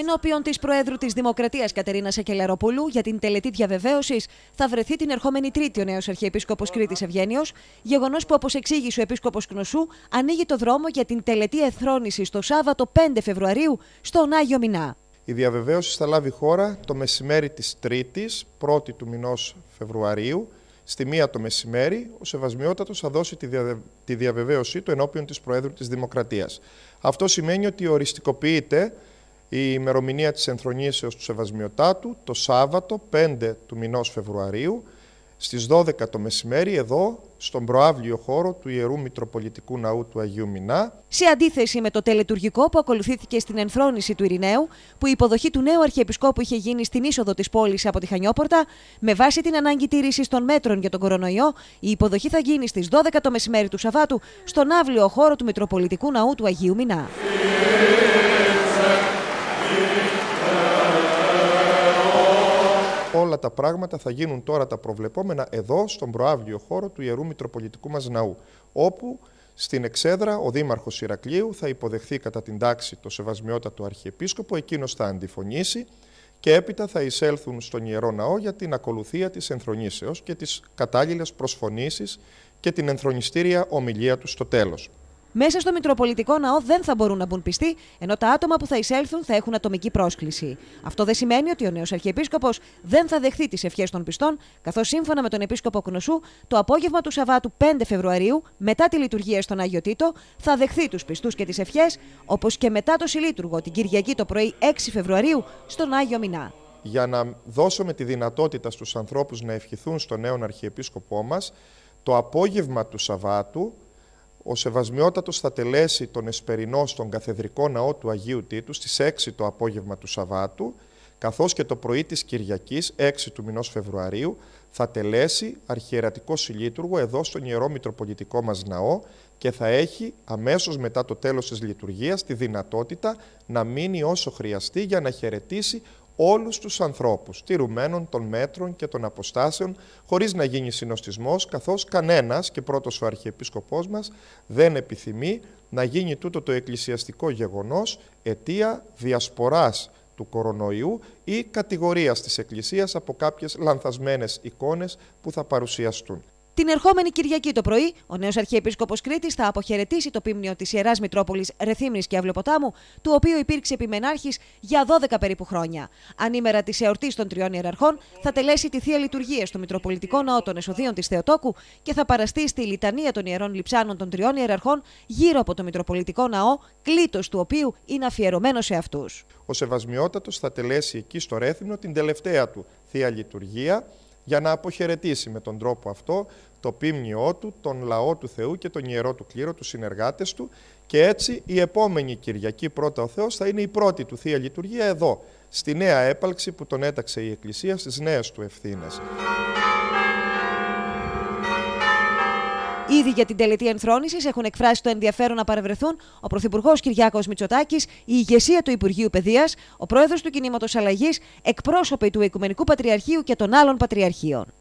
ενώπιον της Προέδρου της Δημοκρατίας Κατερίνα Σακελαροπούλου για την τελετή διαβεβαίωσης θα βρεθεί την ερχόμενη Τρίτη ο νέος Αρχιεπίσκοπος Κρήτης Ευγένιος, γεγονός που, όπως εξήγησε ο Επίσκοπος Κνωσού, ανοίγει το δρόμο για την τελετή εθρόνησης το Σάββατο 5 Φεβρουαρίου στον Άγιο Μινά. Η διαβεβαίωση θα λάβει χώρα το μεσημέρι της Τρίτης, 1η του μηνός Φεβρουαρίου, Στη μία το μεσημέρι, ο Σεβασμιότατος θα δώσει τη, τη διαβεβαίωσή του ενώπιον της Προέδρου της Δημοκρατίας. Αυτό σημαίνει ότι οριστικοποιείται η ημερομηνία της ενθρονήσεως του Σεβασμιωτάτου το Σάββατο 5 του μηνός Φεβρουαρίου στις 12 το μεσημέρι εδώ στον προάβλιο χώρο του Ιερού Μητροπολιτικού Ναού του Αγίου Μινά. Σε αντίθεση με το τελετουργικό που ακολουθήθηκε στην ενθρόνηση του Ειρηναίου, που η υποδοχή του νέου Αρχιεπισκόπου είχε γίνει στην είσοδο της πόλης από τη Χανιόπορτα, με βάση την ανάγκη τήρησης των μέτρων για τον κορονοϊό, η υποδοχή θα γίνει στις 12 το μεσημέρι του Σαββάτου στον άβλιο χώρο του Μητροπολιτικού Ναού του Αγίου Μινά. τα πράγματα θα γίνουν τώρα τα προβλεπόμενα εδώ, στον προαβλιο χώρο του Ιερού Μητροπολιτικού μας ναού, όπου στην Εξέδρα ο Δήμαρχος Ηρακλείου θα υποδεχθεί κατά την τάξη το Σεβασμιότατο Αρχιεπίσκοπο, εκείνος θα αντιφωνήσει και έπειτα θα εισέλθουν στον Ιερό Ναό για την ακολουθία της ενθρονήσεως και τις κατάλληλες προσφωνήσεις και την ενθρονιστήρια ομιλία του στο τέλος. Μέσα στο Μητροπολιτικό Ναό δεν θα μπορούν να μπουν πιστοί, ενώ τα άτομα που θα εισέλθουν θα έχουν ατομική πρόσκληση. Αυτό δεν σημαίνει ότι ο νέος Αρχιεπίσκοπος δεν θα δεχθεί τις ευχές των πιστών, καθώς σύμφωνα με τον Επίσκοπο Κνωσού, το απόγευμα του Σαββάτου 5 Φεβρουαρίου, μετά τη λειτουργία στον Άγιο Τίτο, θα δεχθεί τους πιστούς και τις ευχές, όπως και μετά το Συλλήτουργο την Κυριακή το πρωί 6 Φεβρουαρίου στον Άγιο Μινά. Για να δώσουμε τη δυνατότητα στους ανθρώπους να ευχηθούν στον νέο Αρχιεπίσκοπό μας, το απόγευμα του Σαββάτου ο Σεβασμιότατος θα τελέσει τον Εσπερινό στον Καθεδρικό Ναό του Αγίου Τίτου στις 6 το απόγευμα του Σαββάτου, καθώς και το πρωί της Κυριακής, 6 του μηνός Φεβρουαρίου, θα τελέσει αρχιερατικό συλλήτουργο εδώ στον Ιερό Μητροπολιτικό μας Ναό και θα έχει αμέσως μετά το τέλος της λειτουργίας τη δυνατότητα να μείνει όσο χρειαστεί για να χαιρετήσει όλους τους ανθρώπους, τηρουμένων των μέτρων και των αποστάσεων, χωρίς να γίνει συνοστισμός, καθώς κανένας και πρώτος ο Αρχιεπίσκοπός μας δεν επιθυμεί να γίνει τούτο το εκκλησιαστικό γεγονός αιτία διασποράς του κορονοϊού ή κατηγορίας της Εκκλησίας από κάποιες λανθασμένες εικόνες που θα παρουσιαστούν. Την ερχόμενη Κυριακή το πρωί, ο νέος Αρχιεπίσκοπος Κρήτης θα αποχαιρετήσει το πίμνιο της Ιεράς Μητρόπολης Ρεθύμνης και Αυλοποτάμου, του οποίου υπήρξε επιμενάρχης για 12 περίπου χρόνια. Ανήμερα της εορτής των τριών ιεραρχών θα τελέσει τη θεία λειτουργία στο Μητροπολιτικό Ναό των Εσοδίων της Θεοτόκου και θα παραστεί στη λιτανία των ιερών λιψάνων των τριών ιεραρχών γύρω από το Μητροπολιτικό Ναό, κλήτος του οποίου είναι αφιερωμένο σε αυτούς. Ο Σεβασμιότατος θα τελέσει εκεί στο Ρέθυμνο την τελευταία του θεία λειτουργία για να αποχαιρετήσει με τον τρόπο αυτό το πίμνιό του, τον λαό του Θεού και τον ιερό του κλήρο, τους συνεργάτες του και έτσι η επόμενη Κυριακή πρώτα ο Θεός θα είναι η πρώτη του Θεία Λειτουργία εδώ, στη νέα έπαλξη που τον έταξε η Εκκλησία στις νέες του ευθύνες. ήδη για την τελετή ενθρόνησης έχουν εκφράσει το ενδιαφέρον να παρευρεθούν ο Πρωθυπουργός Κυριάκος Μητσοτάκης, η ηγεσία του Υπουργείου Παιδείας, ο Πρόεδρος του Κινήματος Αλλαγής, εκπρόσωποι του Οικουμενικού Πατριαρχείου και των άλλων Πατριαρχείων.